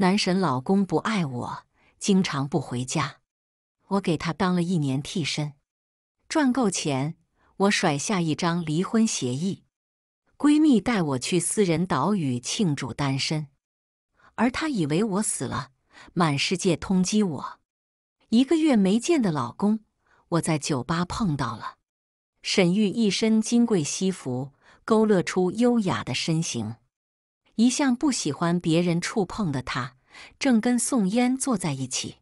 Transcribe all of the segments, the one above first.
男神老公不爱我，经常不回家。我给他当了一年替身，赚够钱，我甩下一张离婚协议。闺蜜带我去私人岛屿庆祝单身，而她以为我死了，满世界通缉我。一个月没见的老公，我在酒吧碰到了沈玉，一身金贵西服，勾勒出优雅的身形。一向不喜欢别人触碰的他，正跟宋烟坐在一起。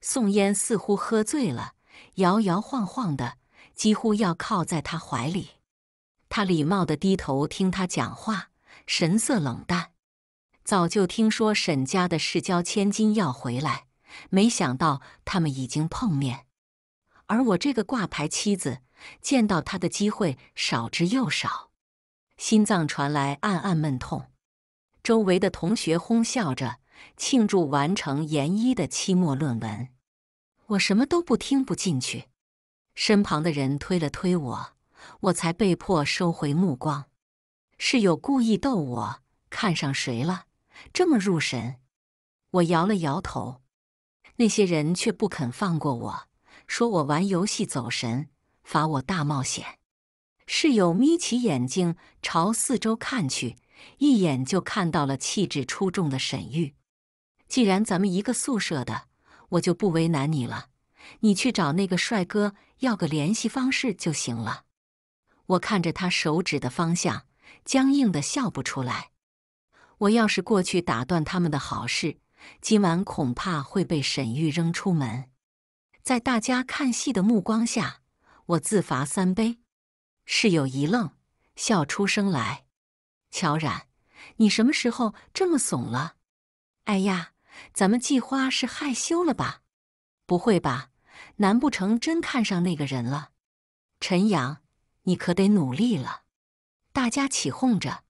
宋烟似乎喝醉了，摇摇晃晃的，几乎要靠在他怀里。他礼貌的低头听他讲话，神色冷淡。早就听说沈家的世交千金要回来，没想到他们已经碰面。而我这个挂牌妻子，见到他的机会少之又少。心脏传来暗暗闷痛。周围的同学哄笑着庆祝完成研一的期末论文，我什么都不听不进去。身旁的人推了推我，我才被迫收回目光。室友故意逗我，看上谁了这么入神？我摇了摇头，那些人却不肯放过我，说我玩游戏走神，罚我大冒险。室友眯起眼睛朝四周看去。一眼就看到了气质出众的沈玉。既然咱们一个宿舍的，我就不为难你了。你去找那个帅哥要个联系方式就行了。我看着他手指的方向，僵硬的笑不出来。我要是过去打断他们的好事，今晚恐怕会被沈玉扔出门。在大家看戏的目光下，我自罚三杯。室友一愣，笑出声来。乔冉，你什么时候这么怂了？哎呀，咱们季花是害羞了吧？不会吧？难不成真看上那个人了？陈阳，你可得努力了！大家起哄着，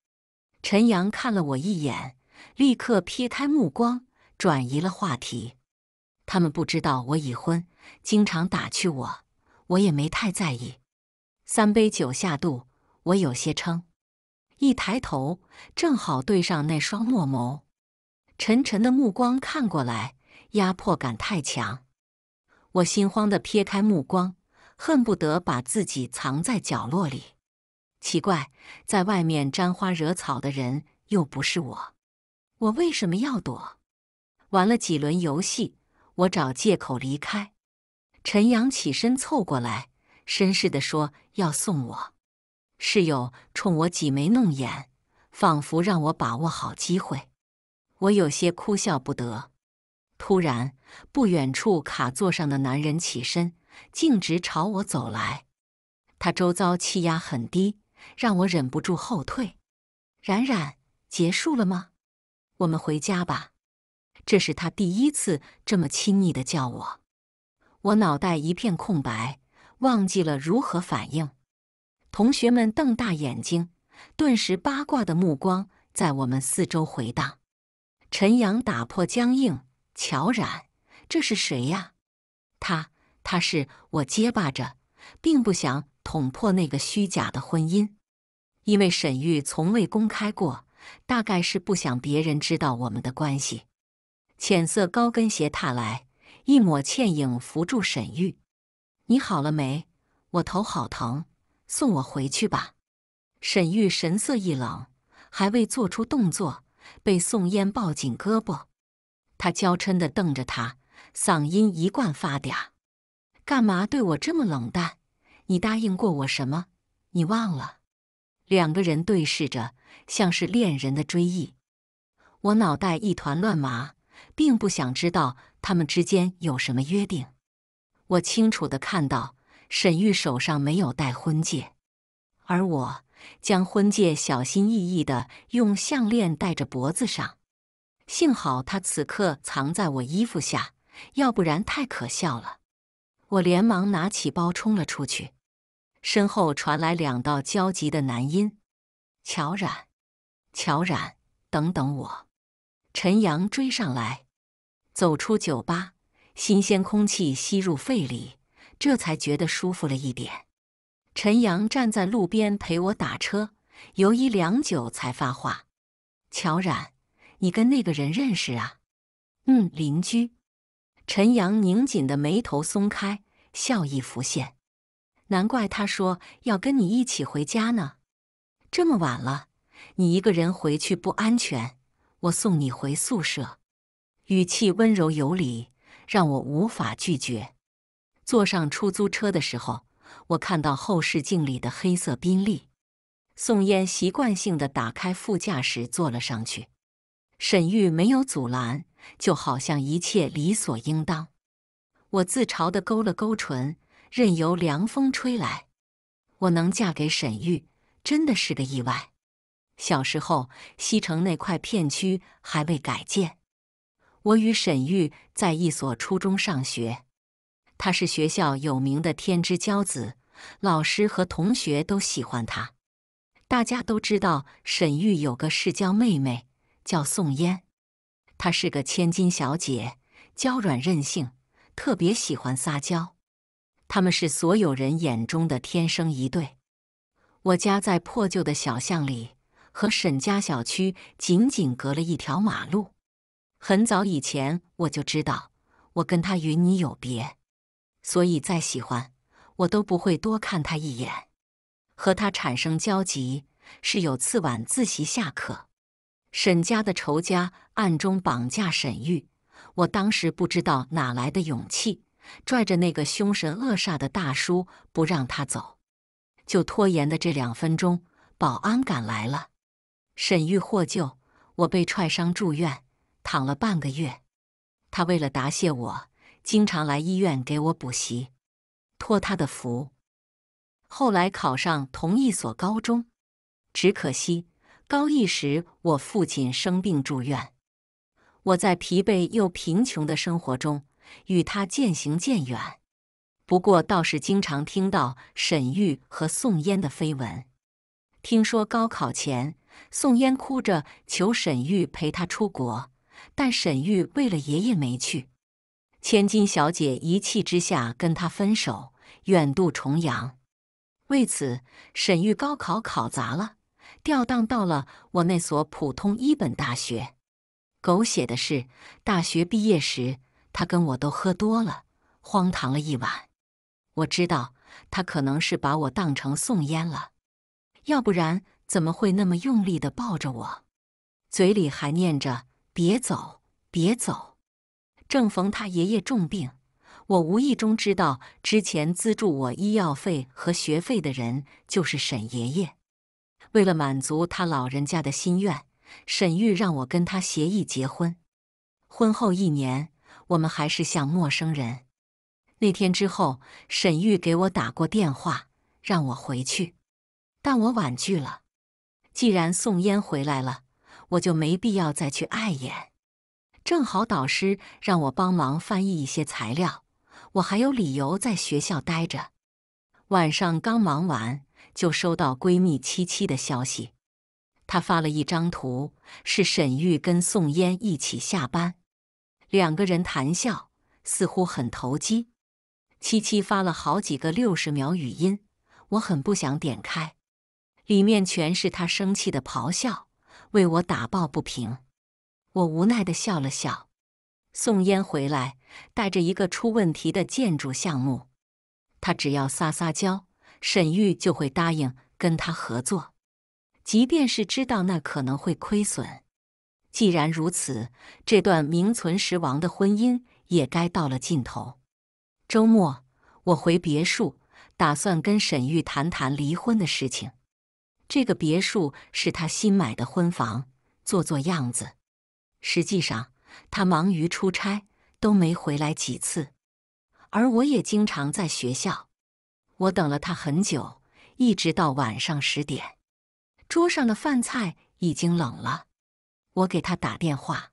陈阳看了我一眼，立刻撇开目光，转移了话题。他们不知道我已婚，经常打趣我，我也没太在意。三杯酒下肚，我有些撑。一抬头，正好对上那双墨眸，沉沉的目光看过来，压迫感太强，我心慌的撇开目光，恨不得把自己藏在角落里。奇怪，在外面沾花惹草的人又不是我，我为什么要躲？玩了几轮游戏，我找借口离开。陈阳起身凑过来，绅士的说要送我。室友冲我挤眉弄眼，仿佛让我把握好机会。我有些哭笑不得。突然，不远处卡座上的男人起身，径直朝我走来。他周遭气压很低，让我忍不住后退。冉冉，结束了吗？我们回家吧。这是他第一次这么亲昵的叫我。我脑袋一片空白，忘记了如何反应。同学们瞪大眼睛，顿时八卦的目光在我们四周回荡。陈阳打破僵硬，乔冉，这是谁呀？他，他是我结巴着，并不想捅破那个虚假的婚姻，因为沈玉从未公开过，大概是不想别人知道我们的关系。浅色高跟鞋踏来，一抹倩影扶住沈玉，你好了没？我头好疼。送我回去吧，沈玉神色一冷，还未做出动作，被宋烟抱紧胳膊。他娇嗔的瞪着他，嗓音一贯发嗲：“干嘛对我这么冷淡？你答应过我什么？你忘了？”两个人对视着，像是恋人的追忆。我脑袋一团乱麻，并不想知道他们之间有什么约定。我清楚的看到。沈玉手上没有戴婚戒，而我将婚戒小心翼翼地用项链戴着脖子上。幸好他此刻藏在我衣服下，要不然太可笑了。我连忙拿起包冲了出去，身后传来两道焦急的男音：“乔冉，乔冉，等等我！”陈阳追上来，走出酒吧，新鲜空气吸入肺里。这才觉得舒服了一点。陈阳站在路边陪我打车，犹豫良久才发话：“乔冉，你跟那个人认识啊？”“嗯，邻居。”陈阳拧紧的眉头松开，笑意浮现。难怪他说要跟你一起回家呢。这么晚了，你一个人回去不安全，我送你回宿舍。语气温柔有礼，让我无法拒绝。坐上出租车的时候，我看到后视镜里的黑色宾利。宋嫣习惯性的打开副驾驶，坐了上去。沈玉没有阻拦，就好像一切理所应当。我自嘲的勾了勾唇，任由凉风吹来。我能嫁给沈玉，真的是个意外。小时候，西城那块片区还未改建，我与沈玉在一所初中上学。他是学校有名的天之骄子，老师和同学都喜欢他。大家都知道，沈玉有个世交妹妹，叫宋嫣，她是个千金小姐，娇软任性，特别喜欢撒娇。他们是所有人眼中的天生一对。我家在破旧的小巷里，和沈家小区仅仅隔了一条马路。很早以前，我就知道，我跟他云泥有别。所以，再喜欢，我都不会多看他一眼。和他产生交集，是有次晚自习下课，沈家的仇家暗中绑架沈玉，我当时不知道哪来的勇气，拽着那个凶神恶煞的大叔不让他走，就拖延的这两分钟，保安赶来了，沈玉获救，我被踹伤住院，躺了半个月。他为了答谢我。经常来医院给我补习，托他的福，后来考上同一所高中。只可惜高一时，我父亲生病住院，我在疲惫又贫穷的生活中与他渐行渐远。不过倒是经常听到沈玉和宋嫣的绯闻。听说高考前，宋嫣哭着求沈玉陪她出国，但沈玉为了爷爷没去。千金小姐一气之下跟他分手，远渡重洋。为此，沈玉高考考砸了，调档到了我那所普通一本大学。狗血的是，大学毕业时，他跟我都喝多了，荒唐了一晚。我知道他可能是把我当成宋烟了，要不然怎么会那么用力的抱着我，嘴里还念着“别走，别走”。正逢他爷爷重病，我无意中知道之前资助我医药费和学费的人就是沈爷爷。为了满足他老人家的心愿，沈玉让我跟他协议结婚。婚后一年，我们还是像陌生人。那天之后，沈玉给我打过电话，让我回去，但我婉拒了。既然宋烟回来了，我就没必要再去碍眼。正好导师让我帮忙翻译一些材料，我还有理由在学校待着。晚上刚忙完，就收到闺蜜七七的消息，她发了一张图，是沈玉跟宋嫣一起下班，两个人谈笑，似乎很投机。七七发了好几个六十秒语音，我很不想点开，里面全是她生气的咆哮，为我打抱不平。我无奈的笑了笑，宋嫣回来带着一个出问题的建筑项目，他只要撒撒娇，沈玉就会答应跟他合作，即便是知道那可能会亏损。既然如此，这段名存实亡的婚姻也该到了尽头。周末我回别墅，打算跟沈玉谈谈离婚的事情。这个别墅是他新买的婚房，做做样子。实际上，他忙于出差，都没回来几次。而我也经常在学校。我等了他很久，一直到晚上十点，桌上的饭菜已经冷了。我给他打电话，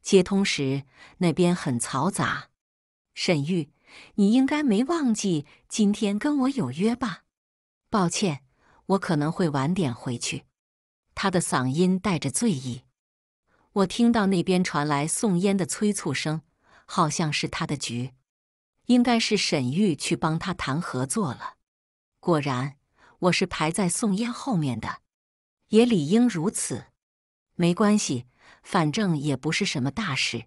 接通时那边很嘈杂。沈玉，你应该没忘记今天跟我有约吧？抱歉，我可能会晚点回去。他的嗓音带着醉意。我听到那边传来宋烟的催促声，好像是他的局，应该是沈玉去帮他谈合作了。果然，我是排在宋烟后面的，也理应如此。没关系，反正也不是什么大事。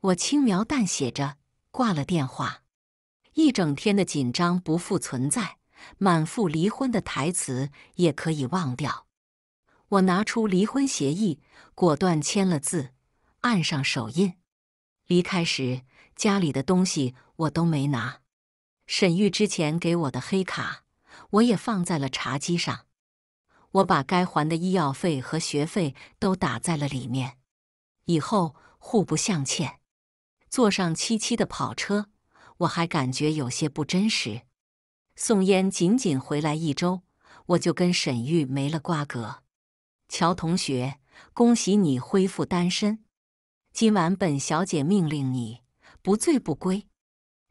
我轻描淡写着挂了电话，一整天的紧张不复存在，满腹离婚的台词也可以忘掉。我拿出离婚协议，果断签了字，按上手印。离开时，家里的东西我都没拿。沈玉之前给我的黑卡，我也放在了茶几上。我把该还的医药费和学费都打在了里面，以后互不相欠。坐上七七的跑车，我还感觉有些不真实。宋嫣仅仅回来一周，我就跟沈玉没了瓜葛。乔同学，恭喜你恢复单身！今晚本小姐命令你不醉不归。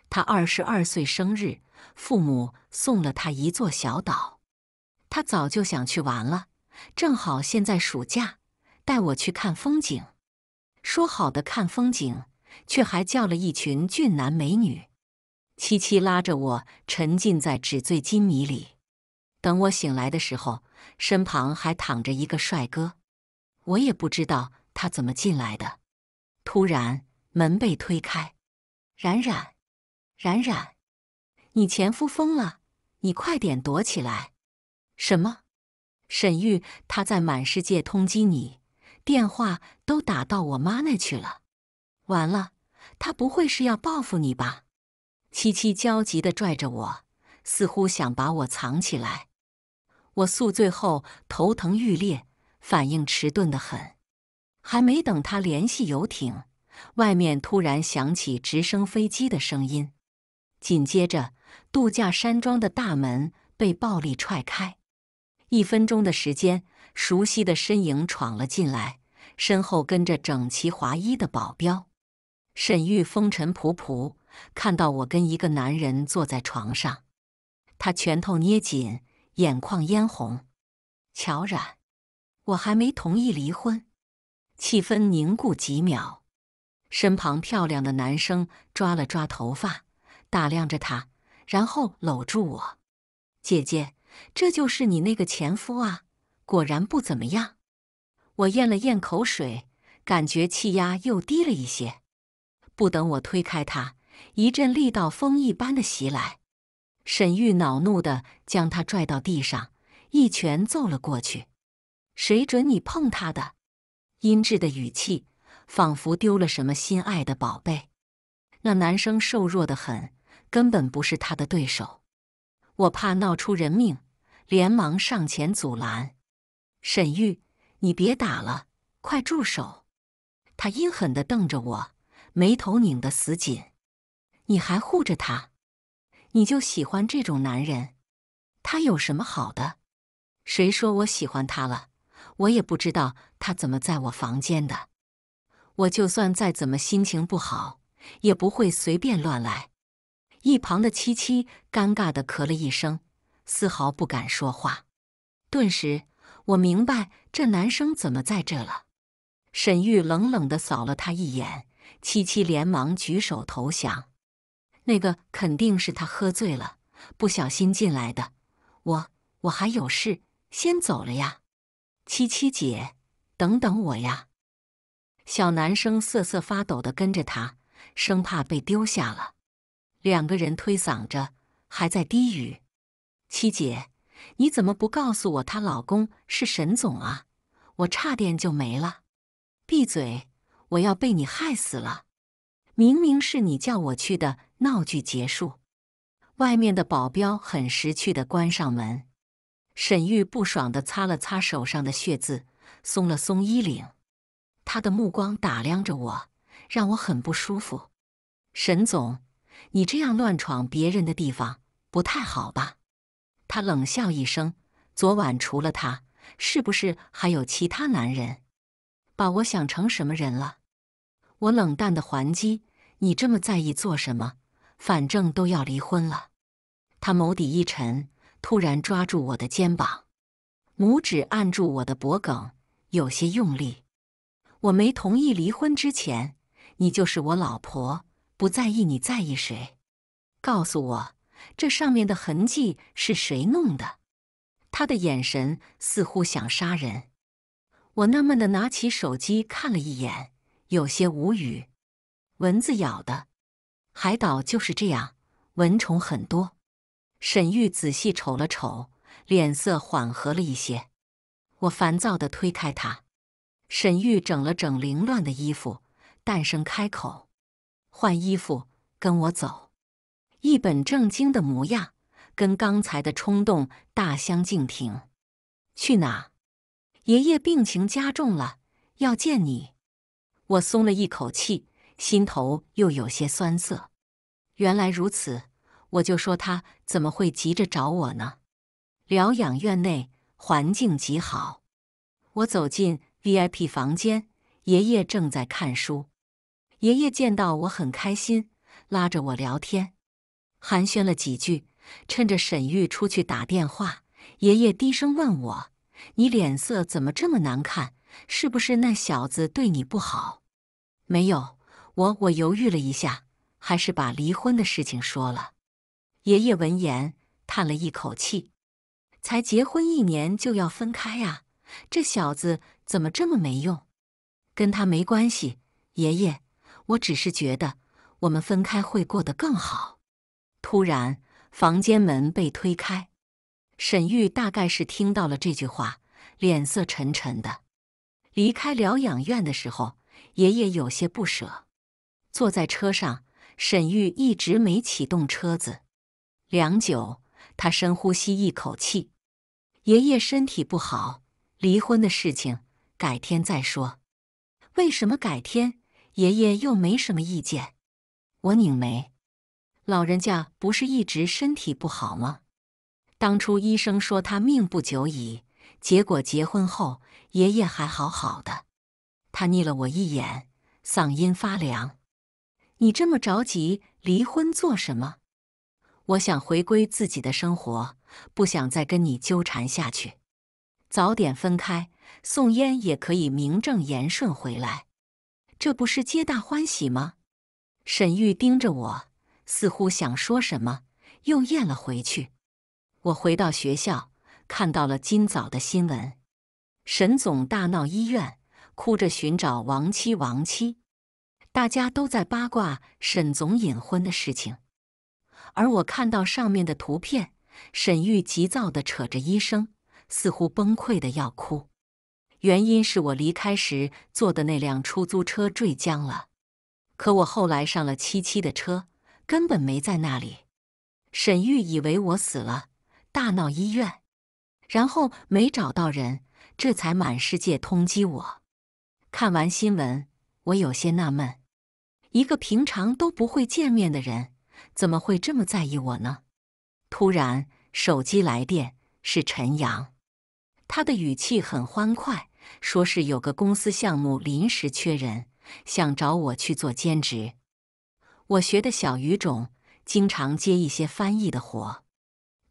他二十二岁生日，父母送了他一座小岛，他早就想去玩了。正好现在暑假，带我去看风景。说好的看风景，却还叫了一群俊男美女。七七拉着我沉浸在纸醉金迷里，等我醒来的时候。身旁还躺着一个帅哥，我也不知道他怎么进来的。突然门被推开，冉冉，冉冉，你前夫疯了，你快点躲起来！什么？沈玉他在满世界通缉你，电话都打到我妈那去了。完了，他不会是要报复你吧？七七焦急地拽着我，似乎想把我藏起来。我宿醉后头疼欲裂，反应迟钝的很。还没等他联系游艇，外面突然响起直升飞机的声音，紧接着度假山庄的大门被暴力踹开。一分钟的时间，熟悉的身影闯了进来，身后跟着整齐划一的保镖。沈玉风尘仆仆，看到我跟一个男人坐在床上，他拳头捏紧。眼眶嫣红，乔冉，我还没同意离婚。气氛凝固几秒，身旁漂亮的男生抓了抓头发，打量着她，然后搂住我。姐姐，这就是你那个前夫啊？果然不怎么样。我咽了咽口水，感觉气压又低了一些。不等我推开他，一阵力道风一般的袭来。沈玉恼怒的将他拽到地上，一拳揍了过去。谁准你碰他的？阴质的语气，仿佛丢了什么心爱的宝贝。那男生瘦弱的很，根本不是他的对手。我怕闹出人命，连忙上前阻拦。沈玉，你别打了，快住手！他阴狠的瞪着我，眉头拧得死紧。你还护着他？你就喜欢这种男人，他有什么好的？谁说我喜欢他了？我也不知道他怎么在我房间的。我就算再怎么心情不好，也不会随便乱来。一旁的七七尴尬的咳了一声，丝毫不敢说话。顿时，我明白这男生怎么在这了。沈玉冷冷的扫了他一眼，七七连忙举手投降。那个肯定是他喝醉了，不小心进来的。我我还有事先走了呀，七七姐，等等我呀！小男生瑟瑟发抖的跟着他，生怕被丢下了。两个人推搡着，还在低语：“七姐，你怎么不告诉我她老公是沈总啊？我差点就没了。”闭嘴！我要被你害死了！明明是你叫我去的。闹剧结束，外面的保镖很识趣的关上门。沈玉不爽的擦了擦手上的血渍，松了松衣领。他的目光打量着我，让我很不舒服。沈总，你这样乱闯别人的地方不太好吧？他冷笑一声：“昨晚除了他，是不是还有其他男人？把我想成什么人了？”我冷淡的还击：“你这么在意做什么？”反正都要离婚了，他眸底一沉，突然抓住我的肩膀，拇指按住我的脖梗，有些用力。我没同意离婚之前，你就是我老婆，不在意你在意谁。告诉我，这上面的痕迹是谁弄的？他的眼神似乎想杀人。我纳闷的拿起手机看了一眼，有些无语，蚊子咬的。海岛就是这样，蚊虫很多。沈玉仔细瞅了瞅，脸色缓和了一些。我烦躁的推开他。沈玉整了整凌乱的衣服，淡声开口：“换衣服，跟我走。”一本正经的模样，跟刚才的冲动大相径庭。去哪？爷爷病情加重了，要见你。我松了一口气。心头又有些酸涩，原来如此，我就说他怎么会急着找我呢？疗养院内环境极好，我走进 VIP 房间，爷爷正在看书。爷爷见到我很开心，拉着我聊天，寒暄了几句。趁着沈玉出去打电话，爷爷低声问我：“你脸色怎么这么难看？是不是那小子对你不好？”“没有。”我我犹豫了一下，还是把离婚的事情说了。爷爷闻言叹了一口气：“才结婚一年就要分开啊，这小子怎么这么没用？”跟他没关系，爷爷，我只是觉得我们分开会过得更好。突然，房间门被推开，沈玉大概是听到了这句话，脸色沉沉的。离开疗养院的时候，爷爷有些不舍。坐在车上，沈玉一直没启动车子。良久，他深呼吸一口气：“爷爷身体不好，离婚的事情改天再说。”“为什么改天？”“爷爷又没什么意见。”我拧眉：“老人家不是一直身体不好吗？当初医生说他命不久矣，结果结婚后爷爷还好好的。”他睨了我一眼，嗓音发凉。你这么着急离婚做什么？我想回归自己的生活，不想再跟你纠缠下去。早点分开，宋嫣也可以名正言顺回来，这不是皆大欢喜吗？沈玉盯着我，似乎想说什么，又咽了回去。我回到学校，看到了今早的新闻：沈总大闹医院，哭着寻找亡妻，亡妻。大家都在八卦沈总隐婚的事情，而我看到上面的图片，沈玉急躁的扯着医生，似乎崩溃的要哭。原因是我离开时坐的那辆出租车坠江了，可我后来上了七七的车，根本没在那里。沈玉以为我死了，大闹医院，然后没找到人，这才满世界通缉我。看完新闻，我有些纳闷。一个平常都不会见面的人，怎么会这么在意我呢？突然，手机来电是陈阳，他的语气很欢快，说是有个公司项目临时缺人，想找我去做兼职。我学的小语种，经常接一些翻译的活，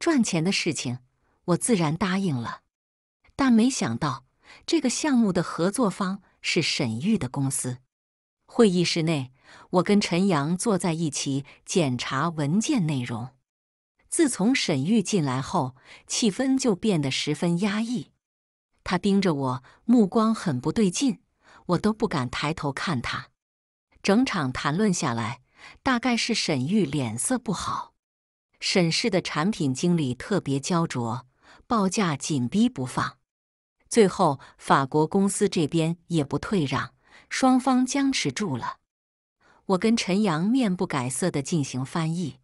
赚钱的事情，我自然答应了。但没想到，这个项目的合作方是沈玉的公司。会议室内。我跟陈阳坐在一起检查文件内容。自从沈玉进来后，气氛就变得十分压抑。他盯着我，目光很不对劲，我都不敢抬头看他。整场谈论下来，大概是沈玉脸色不好。沈氏的产品经理特别焦灼，报价紧逼不放。最后，法国公司这边也不退让，双方僵持住了。我跟陈阳面不改色地进行翻译。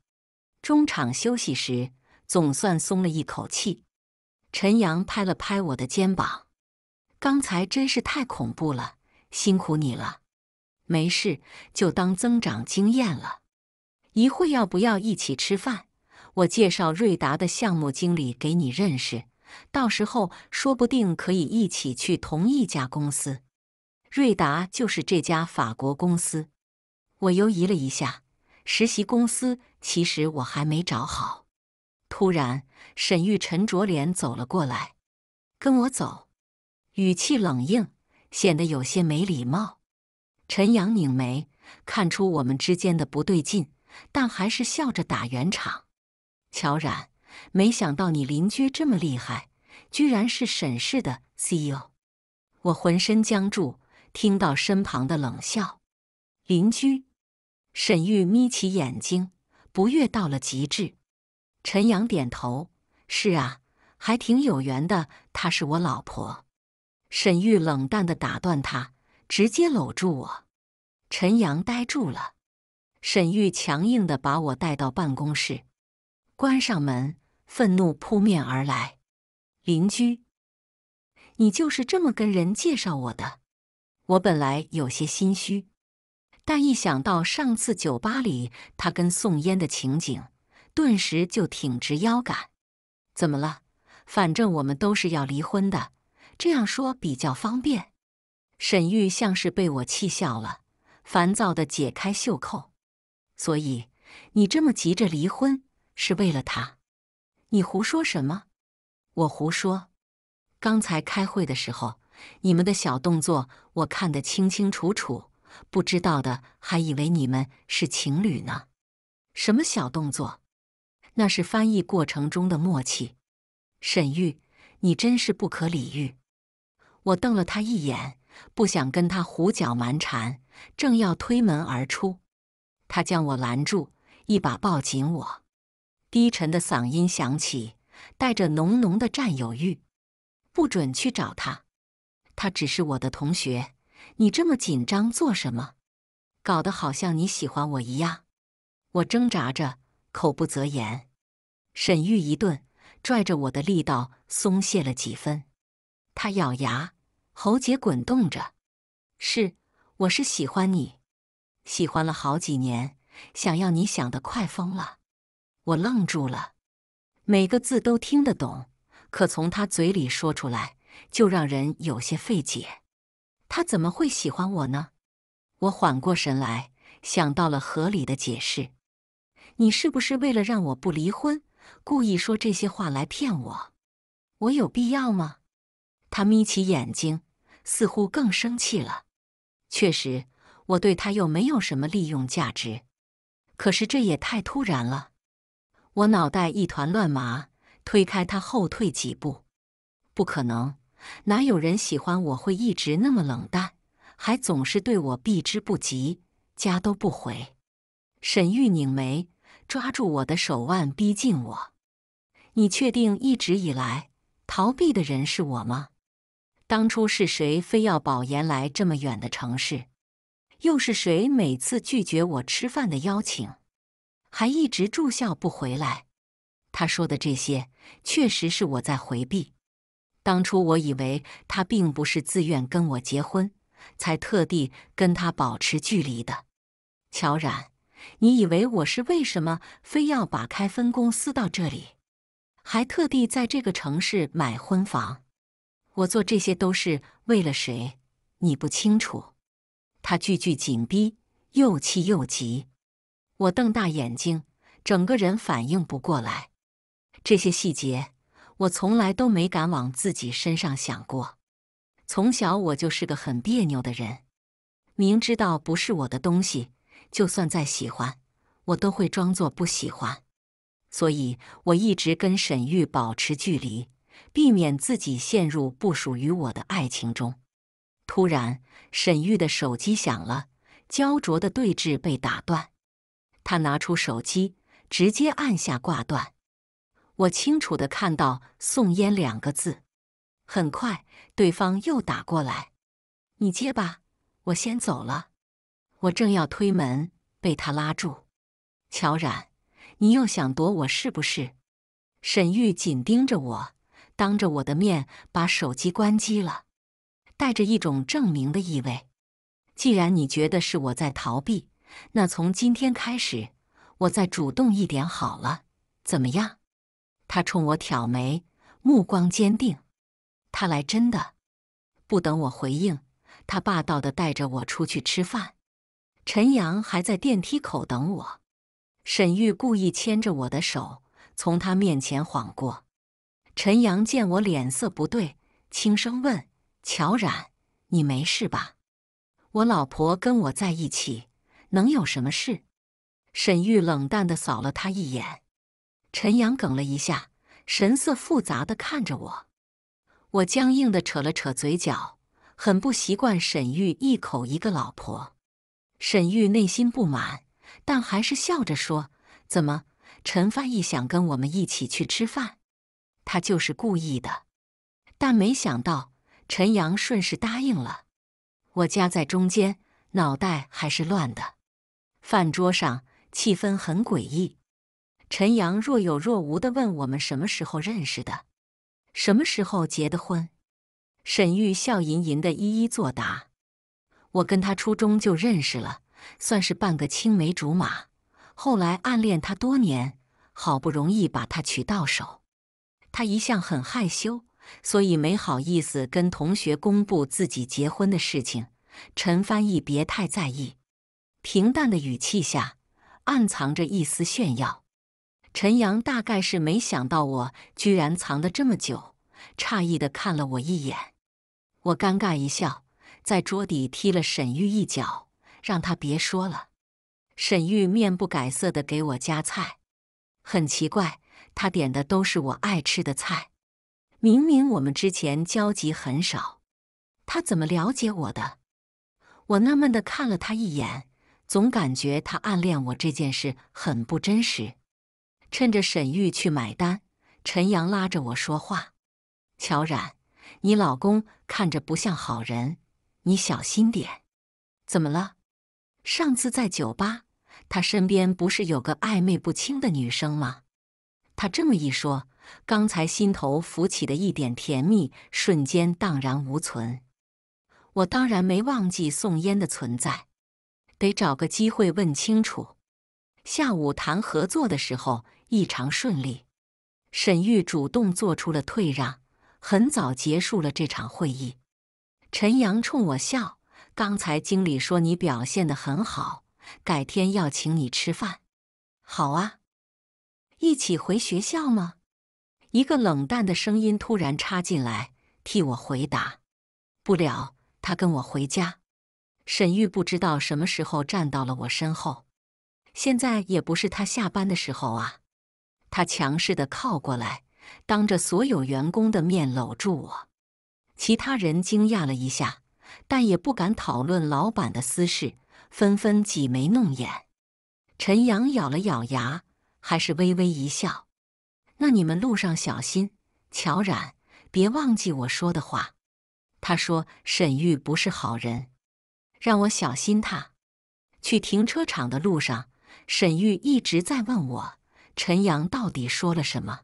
中场休息时，总算松了一口气。陈阳拍了拍我的肩膀：“刚才真是太恐怖了，辛苦你了。没事，就当增长经验了。一会要不要一起吃饭？我介绍瑞达的项目经理给你认识，到时候说不定可以一起去同一家公司。瑞达就是这家法国公司。”我犹疑了一下，实习公司其实我还没找好。突然，沈玉沉着脸走了过来，跟我走，语气冷硬，显得有些没礼貌。陈阳拧眉，看出我们之间的不对劲，但还是笑着打圆场。乔冉，没想到你邻居这么厉害，居然是沈氏的 CEO。我浑身僵住，听到身旁的冷笑，邻居。沈玉眯起眼睛，不悦到了极致。陈阳点头：“是啊，还挺有缘的，她是我老婆。”沈玉冷淡的打断他，直接搂住我。陈阳呆住了。沈玉强硬的把我带到办公室，关上门，愤怒扑面而来。“邻居，你就是这么跟人介绍我的？”我本来有些心虚。但一想到上次酒吧里他跟宋烟的情景，顿时就挺直腰杆。怎么了？反正我们都是要离婚的，这样说比较方便。沈玉像是被我气笑了，烦躁地解开袖扣。所以你这么急着离婚是为了他？你胡说什么？我胡说。刚才开会的时候，你们的小动作我看得清清楚楚。不知道的还以为你们是情侣呢，什么小动作？那是翻译过程中的默契。沈玉，你真是不可理喻！我瞪了他一眼，不想跟他胡搅蛮缠，正要推门而出，他将我拦住，一把抱紧我，低沉的嗓音响起，带着浓浓的占有欲：“不准去找他，他只是我的同学。”你这么紧张做什么？搞得好像你喜欢我一样。我挣扎着，口不择言。沈玉一顿，拽着我的力道松懈了几分。他咬牙，喉结滚动着：“是，我是喜欢你，喜欢了好几年，想要你想得快疯了。”我愣住了，每个字都听得懂，可从他嘴里说出来，就让人有些费解。他怎么会喜欢我呢？我缓过神来，想到了合理的解释：你是不是为了让我不离婚，故意说这些话来骗我？我有必要吗？他眯起眼睛，似乎更生气了。确实，我对他又没有什么利用价值。可是这也太突然了！我脑袋一团乱麻，推开他，后退几步。不可能。哪有人喜欢我会一直那么冷淡，还总是对我避之不及，家都不回？沈玉拧眉，抓住我的手腕，逼近我：“你确定一直以来逃避的人是我吗？当初是谁非要保研来这么远的城市？又是谁每次拒绝我吃饭的邀请，还一直住校不回来？他说的这些，确实是我在回避。”当初我以为他并不是自愿跟我结婚，才特地跟他保持距离的。乔冉，你以为我是为什么非要把开分公司到这里，还特地在这个城市买婚房？我做这些都是为了谁？你不清楚？他句句紧逼，又气又急。我瞪大眼睛，整个人反应不过来。这些细节。我从来都没敢往自己身上想过，从小我就是个很别扭的人，明知道不是我的东西，就算再喜欢，我都会装作不喜欢，所以我一直跟沈玉保持距离，避免自己陷入不属于我的爱情中。突然，沈玉的手机响了，焦灼的对峙被打断，他拿出手机，直接按下挂断。我清楚的看到“宋烟”两个字，很快对方又打过来，你接吧，我先走了。我正要推门，被他拉住。乔冉，你又想躲我是不是？沈玉紧盯着我，当着我的面把手机关机了，带着一种证明的意味。既然你觉得是我在逃避，那从今天开始，我再主动一点好了，怎么样？他冲我挑眉，目光坚定。他来真的。不等我回应，他霸道的带着我出去吃饭。陈阳还在电梯口等我。沈玉故意牵着我的手从他面前晃过。陈阳见我脸色不对，轻声问：“乔冉，你没事吧？”“我老婆跟我在一起，能有什么事？”沈玉冷淡的扫了他一眼。陈阳哽了一下，神色复杂的看着我。我僵硬的扯了扯嘴角，很不习惯沈玉一口一个“老婆”。沈玉内心不满，但还是笑着说：“怎么，陈翻译想跟我们一起去吃饭？他就是故意的。”但没想到，陈阳顺势答应了。我夹在中间，脑袋还是乱的。饭桌上气氛很诡异。陈阳若有若无的问：“我们什么时候认识的？什么时候结的婚？”沈玉笑吟吟的一一作答：“我跟他初中就认识了，算是半个青梅竹马。后来暗恋他多年，好不容易把他娶到手。他一向很害羞，所以没好意思跟同学公布自己结婚的事情。陈翻译，别太在意。”平淡的语气下，暗藏着一丝炫耀。陈阳大概是没想到我居然藏了这么久，诧异的看了我一眼。我尴尬一笑，在桌底踢了沈玉一脚，让他别说了。沈玉面不改色的给我夹菜，很奇怪，他点的都是我爱吃的菜。明明我们之前交集很少，他怎么了解我的？我纳闷的看了他一眼，总感觉他暗恋我这件事很不真实。趁着沈玉去买单，陈阳拉着我说话：“乔冉，你老公看着不像好人，你小心点。”“怎么了？上次在酒吧，他身边不是有个暧昧不清的女生吗？”他这么一说，刚才心头浮起的一点甜蜜瞬间荡然无存。我当然没忘记宋烟的存在，得找个机会问清楚。下午谈合作的时候。异常顺利，沈玉主动做出了退让，很早结束了这场会议。陈阳冲我笑：“刚才经理说你表现的很好，改天要请你吃饭。”“好啊，一起回学校吗？”一个冷淡的声音突然插进来，替我回答：“不了，他跟我回家。”沈玉不知道什么时候站到了我身后，现在也不是他下班的时候啊。他强势的靠过来，当着所有员工的面搂住我。其他人惊讶了一下，但也不敢讨论老板的私事，纷纷挤眉弄眼。陈阳咬了咬牙，还是微微一笑：“那你们路上小心，乔冉，别忘记我说的话。”他说：“沈玉不是好人，让我小心他。”去停车场的路上，沈玉一直在问我。陈阳到底说了什么？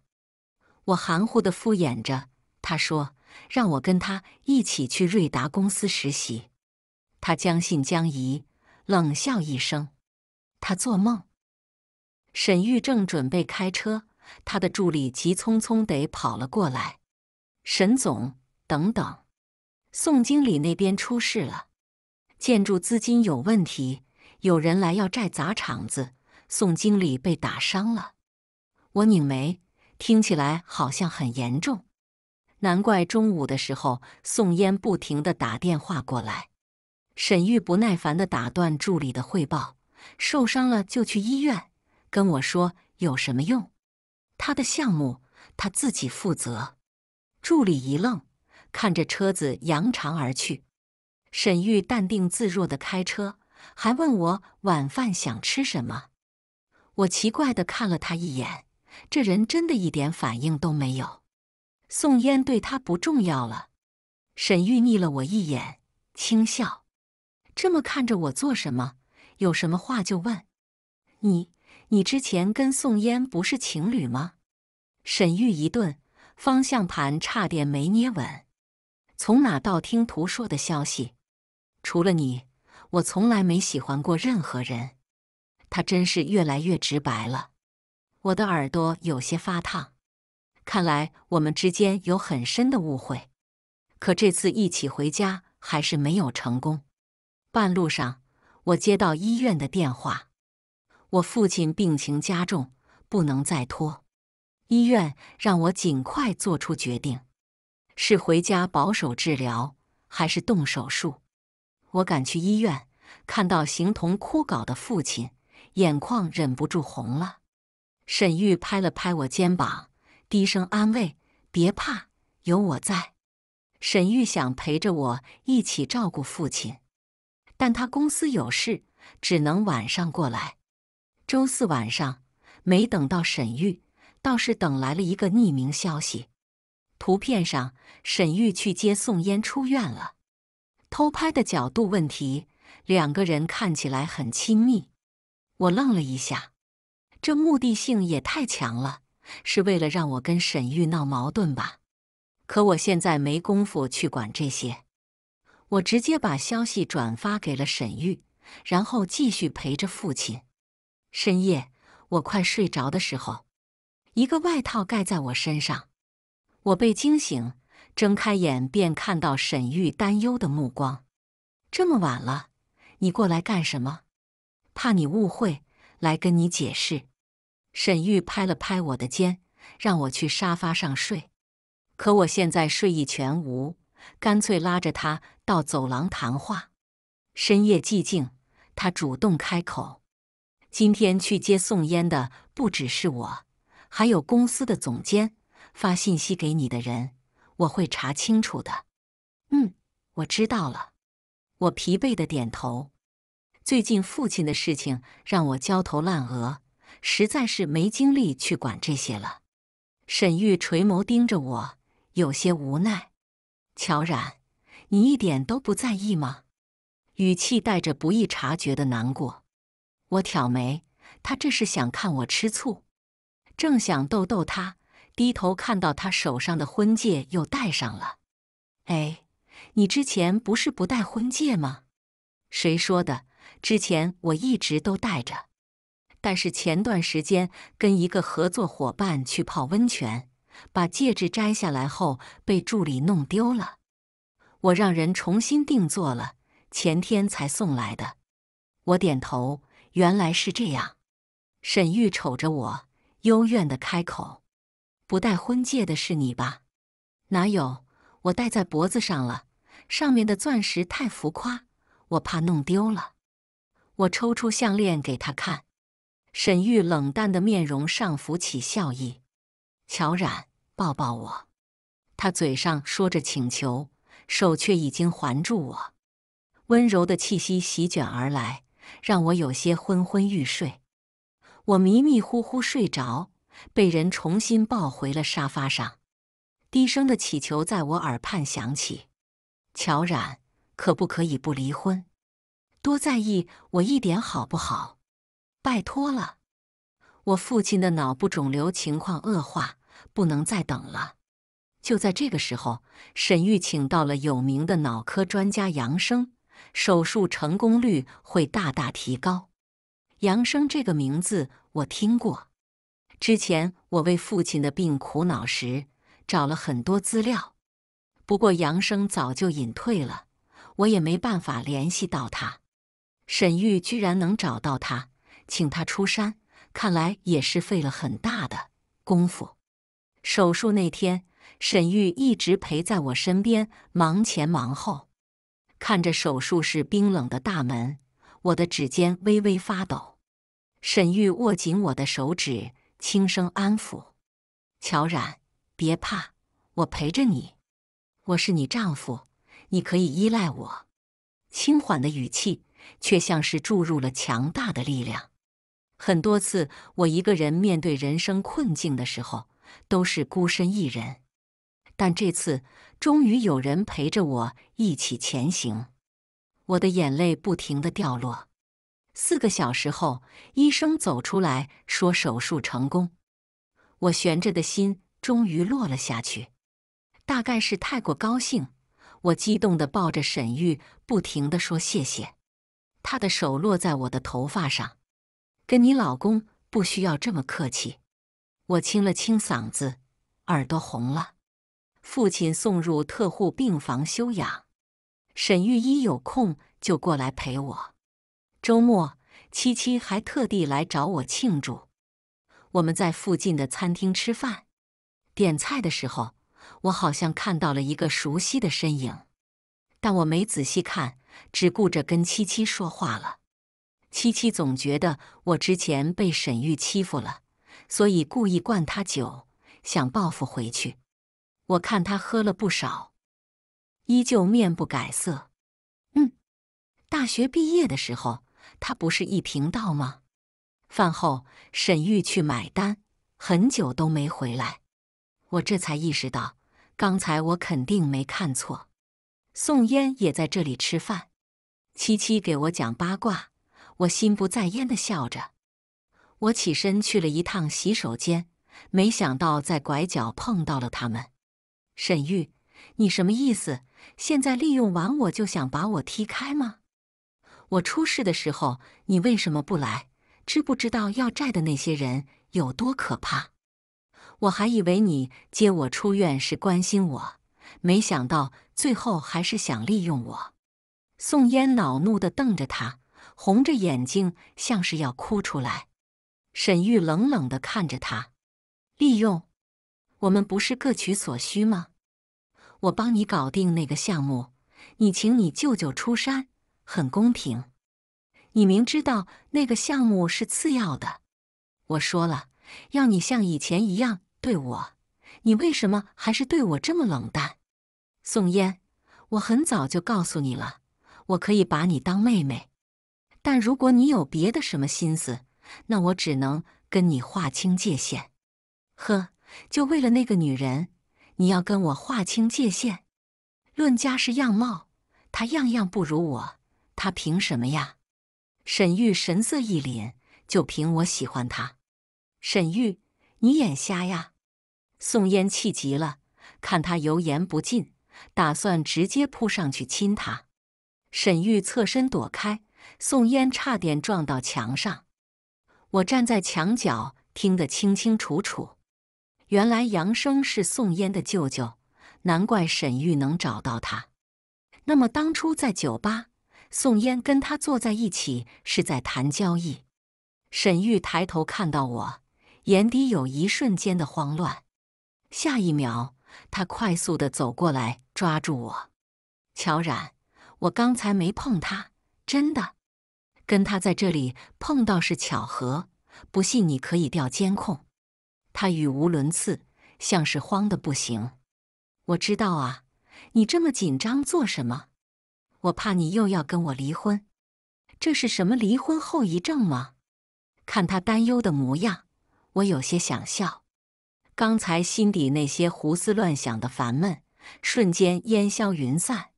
我含糊的敷衍着。他说让我跟他一起去瑞达公司实习。他将信将疑，冷笑一声。他做梦。沈玉正准备开车，他的助理急匆匆得跑了过来。沈总，等等！宋经理那边出事了，建筑资金有问题，有人来要债砸场子，宋经理被打伤了。我拧眉，听起来好像很严重，难怪中午的时候宋嫣不停的打电话过来。沈玉不耐烦的打断助理的汇报：“受伤了就去医院，跟我说有什么用？他的项目他自己负责。”助理一愣，看着车子扬长而去。沈玉淡定自若的开车，还问我晚饭想吃什么。我奇怪的看了他一眼。这人真的一点反应都没有，宋烟对他不重要了。沈玉睨了我一眼，轻笑：“这么看着我做什么？有什么话就问。”你你之前跟宋烟不是情侣吗？沈玉一顿，方向盘差点没捏稳。从哪道听途说的消息？除了你，我从来没喜欢过任何人。他真是越来越直白了。我的耳朵有些发烫，看来我们之间有很深的误会。可这次一起回家还是没有成功。半路上，我接到医院的电话，我父亲病情加重，不能再拖。医院让我尽快做出决定：是回家保守治疗，还是动手术？我赶去医院，看到形同枯槁的父亲，眼眶忍不住红了。沈玉拍了拍我肩膀，低声安慰：“别怕，有我在。”沈玉想陪着我一起照顾父亲，但他公司有事，只能晚上过来。周四晚上没等到沈玉，倒是等来了一个匿名消息。图片上，沈玉去接宋烟出院了。偷拍的角度问题，两个人看起来很亲密。我愣了一下。这目的性也太强了，是为了让我跟沈玉闹矛盾吧？可我现在没工夫去管这些，我直接把消息转发给了沈玉，然后继续陪着父亲。深夜，我快睡着的时候，一个外套盖在我身上，我被惊醒，睁开眼便看到沈玉担忧的目光。这么晚了，你过来干什么？怕你误会，来跟你解释。沈玉拍了拍我的肩，让我去沙发上睡。可我现在睡意全无，干脆拉着他到走廊谈话。深夜寂静，他主动开口：“今天去接宋烟的不只是我，还有公司的总监。发信息给你的人，我会查清楚的。”“嗯，我知道了。”我疲惫的点头。最近父亲的事情让我焦头烂额。实在是没精力去管这些了，沈玉垂眸盯着我，有些无奈。乔然，你一点都不在意吗？语气带着不易察觉的难过。我挑眉，他这是想看我吃醋。正想逗逗他，低头看到他手上的婚戒又戴上了。哎，你之前不是不戴婚戒吗？谁说的？之前我一直都戴着。但是前段时间跟一个合作伙伴去泡温泉，把戒指摘下来后被助理弄丢了。我让人重新定做了，前天才送来的。我点头，原来是这样。沈玉瞅着我，幽怨的开口：“不戴婚戒的是你吧？”“哪有，我戴在脖子上了。上面的钻石太浮夸，我怕弄丢了。”我抽出项链给他看。沈玉冷淡的面容上浮起笑意，乔冉，抱抱我。他嘴上说着请求，手却已经环住我，温柔的气息席卷而来，让我有些昏昏欲睡。我迷迷糊糊睡着，被人重新抱回了沙发上，低声的祈求在我耳畔响起：“乔冉，可不可以不离婚？多在意我一点好不好？”拜托了，我父亲的脑部肿瘤情况恶化，不能再等了。就在这个时候，沈玉请到了有名的脑科专家杨生，手术成功率会大大提高。杨生这个名字我听过，之前我为父亲的病苦恼时找了很多资料，不过杨生早就隐退了，我也没办法联系到他。沈玉居然能找到他。请他出山，看来也是费了很大的功夫。手术那天，沈玉一直陪在我身边，忙前忙后。看着手术室冰冷的大门，我的指尖微微发抖。沈玉握紧我的手指，轻声安抚：“乔冉，别怕，我陪着你。我是你丈夫，你可以依赖我。”轻缓的语气，却像是注入了强大的力量。很多次，我一个人面对人生困境的时候，都是孤身一人。但这次，终于有人陪着我一起前行。我的眼泪不停的掉落。四个小时后，医生走出来说手术成功。我悬着的心终于落了下去。大概是太过高兴，我激动的抱着沈玉，不停的说谢谢。他的手落在我的头发上。跟你老公不需要这么客气。我清了清嗓子，耳朵红了。父亲送入特护病房休养，沈玉一有空就过来陪我。周末，七七还特地来找我庆祝。我们在附近的餐厅吃饭，点菜的时候，我好像看到了一个熟悉的身影，但我没仔细看，只顾着跟七七说话了。七七总觉得我之前被沈玉欺负了，所以故意灌他酒，想报复回去。我看他喝了不少，依旧面不改色。嗯，大学毕业的时候，他不是一频道吗？饭后，沈玉去买单，很久都没回来。我这才意识到，刚才我肯定没看错。宋烟也在这里吃饭，七七给我讲八卦。我心不在焉的笑着，我起身去了一趟洗手间，没想到在拐角碰到了他们。沈玉，你什么意思？现在利用完我就想把我踢开吗？我出事的时候你为什么不来？知不知道要债的那些人有多可怕？我还以为你接我出院是关心我，没想到最后还是想利用我。宋烟恼怒的瞪着他。红着眼睛，像是要哭出来。沈玉冷冷地看着他：“利用我们不是各取所需吗？我帮你搞定那个项目，你请你舅舅出山，很公平。你明知道那个项目是次要的，我说了要你像以前一样对我，你为什么还是对我这么冷淡？”宋嫣，我很早就告诉你了，我可以把你当妹妹。但如果你有别的什么心思，那我只能跟你划清界限。呵，就为了那个女人，你要跟我划清界限？论家世、样貌，她样样不如我，她凭什么呀？沈玉神色一凛，就凭我喜欢她。沈玉，你眼瞎呀？宋嫣气急了，看他油盐不进，打算直接扑上去亲他。沈玉侧身躲开。宋烟差点撞到墙上，我站在墙角听得清清楚楚。原来杨生是宋烟的舅舅，难怪沈玉能找到他。那么当初在酒吧，宋烟跟他坐在一起是在谈交易。沈玉抬头看到我，眼底有一瞬间的慌乱，下一秒他快速的走过来抓住我。乔冉，我刚才没碰他，真的。跟他在这里碰到是巧合，不信你可以调监控。他语无伦次，像是慌的不行。我知道啊，你这么紧张做什么？我怕你又要跟我离婚，这是什么离婚后遗症吗？看他担忧的模样，我有些想笑。刚才心底那些胡思乱想的烦闷，瞬间烟消云散。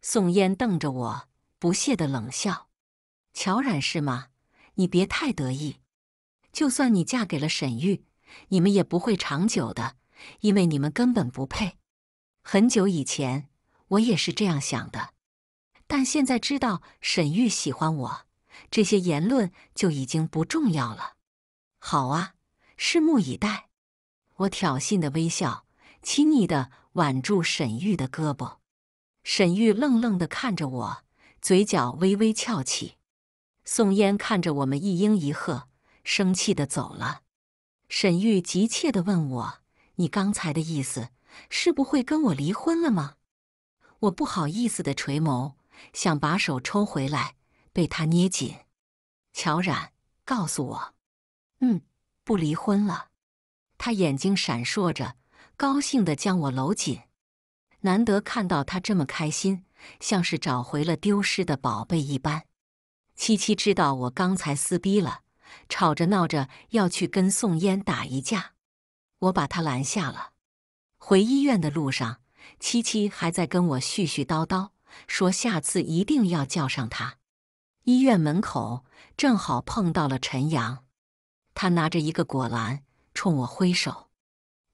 宋烟瞪着我，不屑的冷笑。乔冉是吗？你别太得意。就算你嫁给了沈玉，你们也不会长久的，因为你们根本不配。很久以前，我也是这样想的，但现在知道沈玉喜欢我，这些言论就已经不重要了。好啊，拭目以待。我挑衅的微笑，亲昵的挽住沈玉的胳膊。沈玉愣愣的看着我，嘴角微微翘起。宋烟看着我们一应一喝，生气的走了。沈玉急切的问我：“你刚才的意思是不会跟我离婚了吗？”我不好意思的垂眸，想把手抽回来，被他捏紧。乔冉，告诉我，嗯，不离婚了。他眼睛闪烁着，高兴的将我搂紧。难得看到他这么开心，像是找回了丢失的宝贝一般。七七知道我刚才撕逼了，吵着闹着要去跟宋烟打一架，我把他拦下了。回医院的路上，七七还在跟我絮絮叨叨，说下次一定要叫上他。医院门口正好碰到了陈阳，他拿着一个果篮冲我挥手。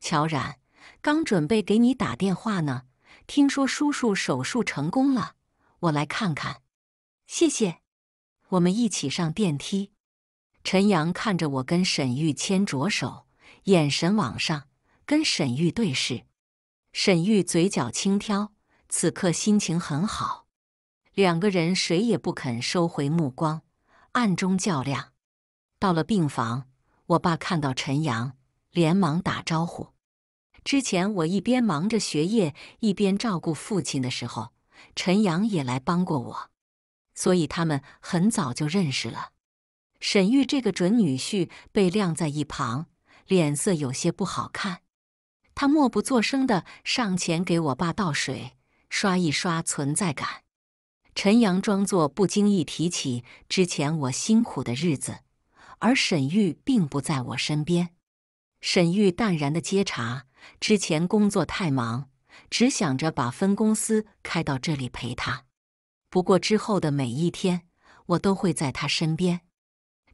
乔冉刚准备给你打电话呢，听说叔叔手术成功了，我来看看。谢谢。我们一起上电梯，陈阳看着我跟沈玉牵着手，眼神往上跟沈玉对视。沈玉嘴角轻挑，此刻心情很好，两个人谁也不肯收回目光，暗中较量。到了病房，我爸看到陈阳，连忙打招呼。之前我一边忙着学业，一边照顾父亲的时候，陈阳也来帮过我。所以他们很早就认识了。沈玉这个准女婿被晾在一旁，脸色有些不好看。他默不作声的上前给我爸倒水，刷一刷存在感。陈阳装作不经意提起之前我辛苦的日子，而沈玉并不在我身边。沈玉淡然的接茬：“之前工作太忙，只想着把分公司开到这里陪他。”不过之后的每一天，我都会在他身边。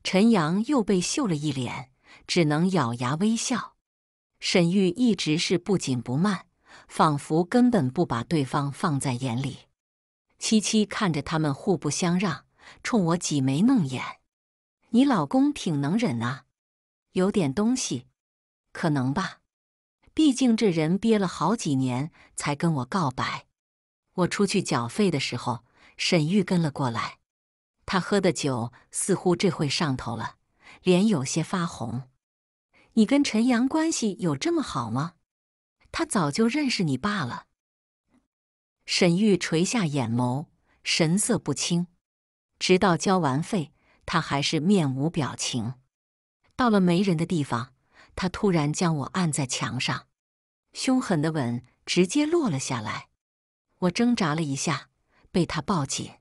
陈阳又被秀了一脸，只能咬牙微笑。沈玉一直是不紧不慢，仿佛根本不把对方放在眼里。七七看着他们互不相让，冲我挤眉弄眼：“你老公挺能忍啊，有点东西，可能吧。毕竟这人憋了好几年才跟我告白。我出去缴费的时候。”沈玉跟了过来，他喝的酒似乎这会上头了，脸有些发红。你跟陈阳关系有这么好吗？他早就认识你爸了。沈玉垂下眼眸，神色不清。直到交完费，他还是面无表情。到了没人的地方，他突然将我按在墙上，凶狠的吻直接落了下来。我挣扎了一下。被他抱紧，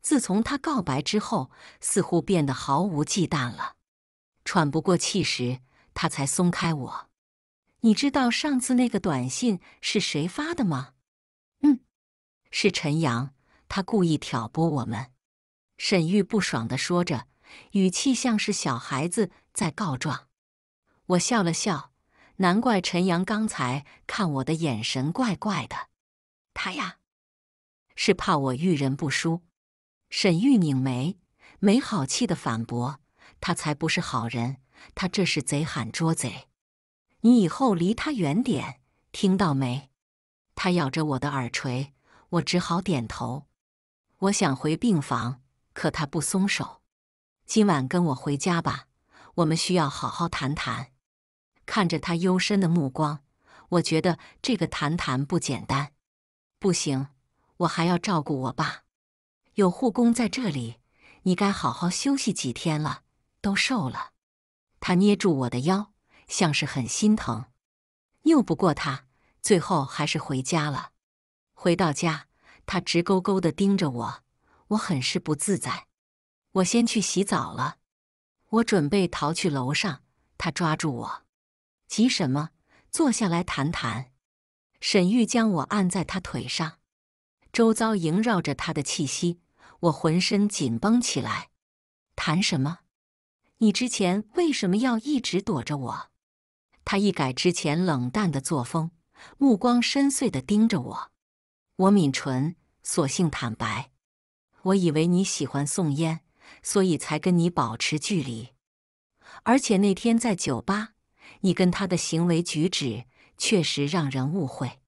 自从他告白之后，似乎变得毫无忌惮了。喘不过气时，他才松开我。你知道上次那个短信是谁发的吗？嗯，是陈阳，他故意挑拨我们。沈玉不爽的说着，语气像是小孩子在告状。我笑了笑，难怪陈阳刚才看我的眼神怪怪的。他呀。是怕我遇人不淑，沈玉拧眉，没好气的反驳：“他才不是好人，他这是贼喊捉贼。你以后离他远点，听到没？”他咬着我的耳垂，我只好点头。我想回病房，可他不松手。今晚跟我回家吧，我们需要好好谈谈。看着他幽深的目光，我觉得这个谈谈不简单。不行。我还要照顾我爸，有护工在这里，你该好好休息几天了，都瘦了。他捏住我的腰，像是很心疼，拗不过他，最后还是回家了。回到家，他直勾勾地盯着我，我很是不自在。我先去洗澡了，我准备逃去楼上，他抓住我，急什么？坐下来谈谈。沈玉将我按在他腿上。周遭萦绕着他的气息，我浑身紧绷起来。谈什么？你之前为什么要一直躲着我？他一改之前冷淡的作风，目光深邃的盯着我。我抿唇，索性坦白：我以为你喜欢宋烟，所以才跟你保持距离。而且那天在酒吧，你跟他的行为举止确实让人误会。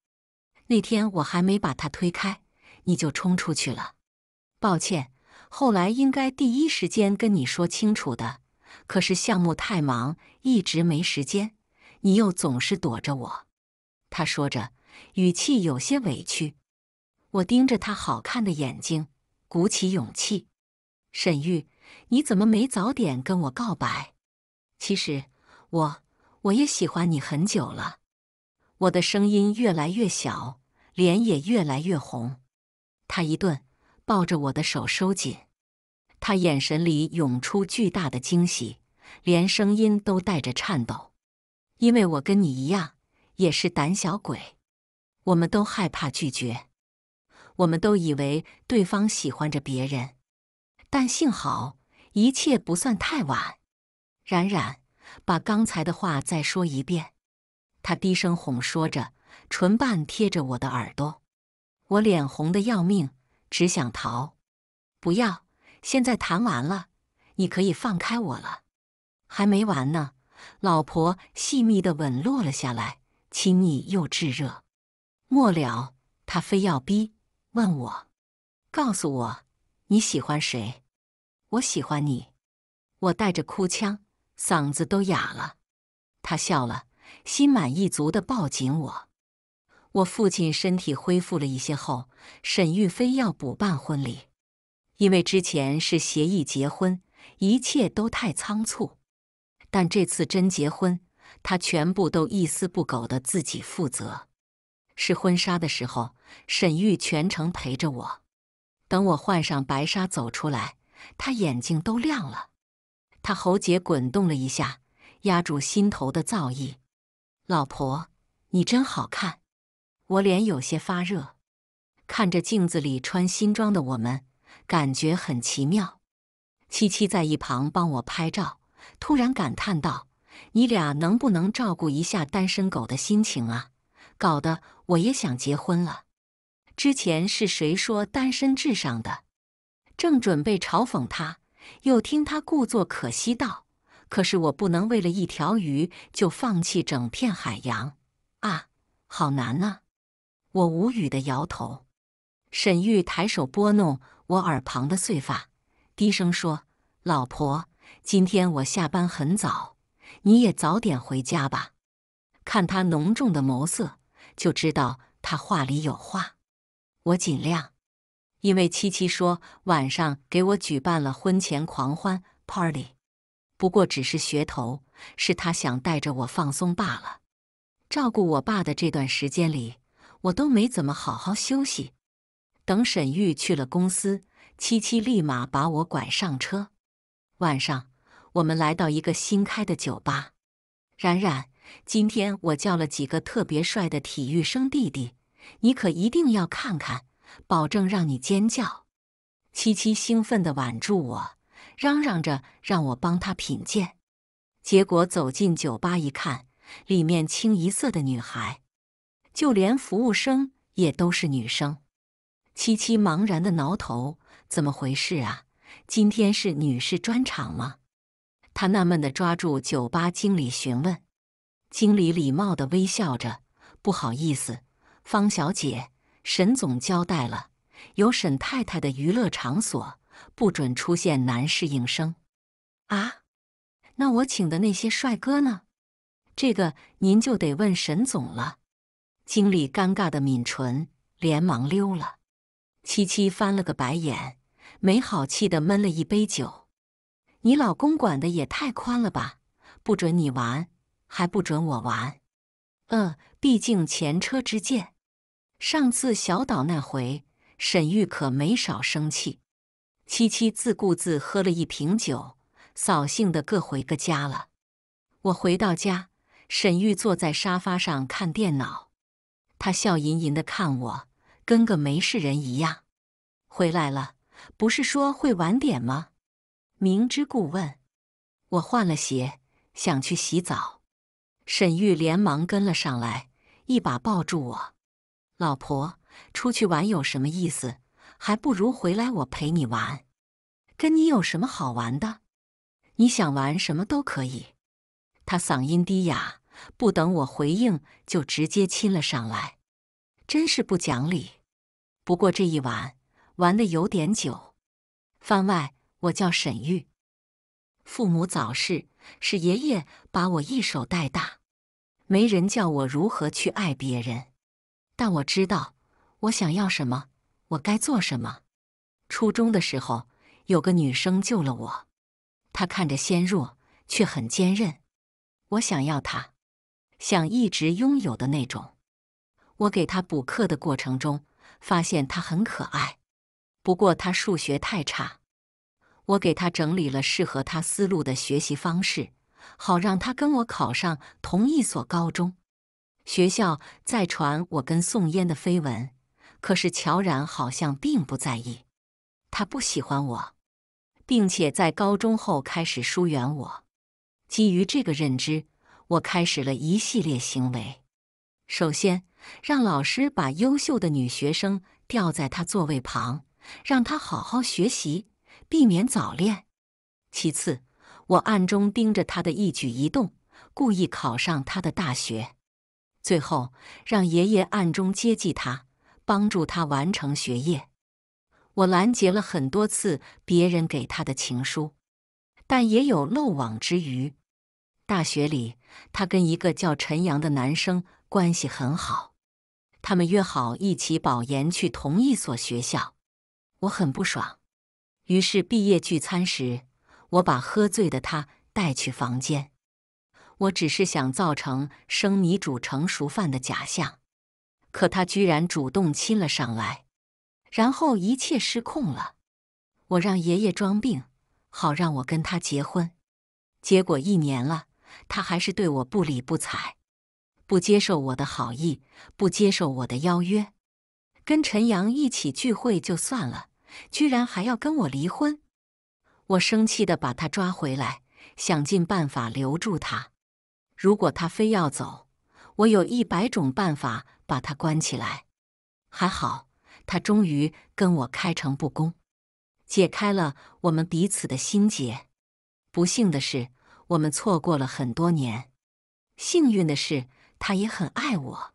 那天我还没把他推开。你就冲出去了。抱歉，后来应该第一时间跟你说清楚的，可是项目太忙，一直没时间。你又总是躲着我。他说着，语气有些委屈。我盯着他好看的眼睛，鼓起勇气：“沈玉，你怎么没早点跟我告白？其实，我我也喜欢你很久了。”我的声音越来越小，脸也越来越红。他一顿，抱着我的手收紧，他眼神里涌出巨大的惊喜，连声音都带着颤抖，因为我跟你一样，也是胆小鬼，我们都害怕拒绝，我们都以为对方喜欢着别人，但幸好一切不算太晚。冉冉，把刚才的话再说一遍。”他低声哄说着，唇瓣贴着我的耳朵。我脸红的要命，只想逃。不要，现在谈完了，你可以放开我了。还没完呢，老婆细密的吻落了下来，亲昵又炙热。末了，他非要逼问我，告诉我你喜欢谁？我喜欢你。我带着哭腔，嗓子都哑了。他笑了，心满意足的抱紧我。我父亲身体恢复了一些后，沈玉非要补办婚礼，因为之前是协议结婚，一切都太仓促。但这次真结婚，他全部都一丝不苟的自己负责。试婚纱的时候，沈玉全程陪着我。等我换上白纱走出来，他眼睛都亮了。他喉结滚动了一下，压住心头的燥意：“老婆，你真好看。”我脸有些发热，看着镜子里穿新装的我们，感觉很奇妙。七七在一旁帮我拍照，突然感叹道：“你俩能不能照顾一下单身狗的心情啊？搞得我也想结婚了。”之前是谁说单身至上？的正准备嘲讽他，又听他故作可惜道：“可是我不能为了一条鱼就放弃整片海洋啊，好难啊！”我无语的摇头，沈玉抬手拨弄我耳旁的碎发，低声说：“老婆，今天我下班很早，你也早点回家吧。”看他浓重的眸色，就知道他话里有话。我尽量，因为七七说晚上给我举办了婚前狂欢 party，不过只是噱头，是他想带着我放松罢了。照顾我爸的这段时间里。我都没怎么好好休息。等沈玉去了公司，七七立马把我拐上车。晚上，我们来到一个新开的酒吧。冉冉，今天我叫了几个特别帅的体育生弟弟，你可一定要看看，保证让你尖叫！七七兴奋的挽住我，嚷嚷着让我帮他品鉴。结果走进酒吧一看，里面清一色的女孩。就连服务生也都是女生，七七茫然的挠头，怎么回事啊？今天是女士专场吗？她纳闷的抓住酒吧经理询问。经理礼貌的微笑着：“不好意思，方小姐，沈总交代了，有沈太太的娱乐场所，不准出现男士应声。”啊，那我请的那些帅哥呢？这个您就得问沈总了。经理尴尬的抿唇，连忙溜了。七七翻了个白眼，没好气的闷了一杯酒：“你老公管的也太宽了吧，不准你玩，还不准我玩。”“嗯，毕竟前车之鉴，上次小岛那回，沈玉可没少生气。”七七自顾自喝了一瓶酒，扫兴的各回各家了。我回到家，沈玉坐在沙发上看电脑。他笑吟吟的看我，跟个没事人一样。回来了，不是说会晚点吗？明知故问。我换了鞋，想去洗澡。沈玉连忙跟了上来，一把抱住我。老婆，出去玩有什么意思？还不如回来我陪你玩。跟你有什么好玩的？你想玩什么都可以。他嗓音低哑。不等我回应，就直接亲了上来，真是不讲理。不过这一晚玩的有点久。番外，我叫沈玉，父母早逝，是爷爷把我一手带大，没人教我如何去爱别人，但我知道我想要什么，我该做什么。初中的时候，有个女生救了我，她看着纤弱，却很坚韧，我想要她。想一直拥有的那种。我给他补课的过程中，发现他很可爱，不过他数学太差。我给他整理了适合他思路的学习方式，好让他跟我考上同一所高中。学校在传我跟宋嫣的绯闻，可是乔然好像并不在意。他不喜欢我，并且在高中后开始疏远我。基于这个认知。我开始了一系列行为，首先让老师把优秀的女学生调在他座位旁，让她好好学习，避免早恋。其次，我暗中盯着她的一举一动，故意考上她的大学。最后，让爷爷暗中接济她，帮助她完成学业。我拦截了很多次别人给他的情书，但也有漏网之鱼。大学里，他跟一个叫陈阳的男生关系很好，他们约好一起保研去同一所学校。我很不爽，于是毕业聚餐时，我把喝醉的他带去房间。我只是想造成生米煮成熟饭的假象，可他居然主动亲了上来，然后一切失控了。我让爷爷装病，好让我跟他结婚。结果一年了。他还是对我不理不睬，不接受我的好意，不接受我的邀约，跟陈阳一起聚会就算了，居然还要跟我离婚。我生气的把他抓回来，想尽办法留住他。如果他非要走，我有一百种办法把他关起来。还好，他终于跟我开诚布公，解开了我们彼此的心结。不幸的是。我们错过了很多年，幸运的是，他也很爱我。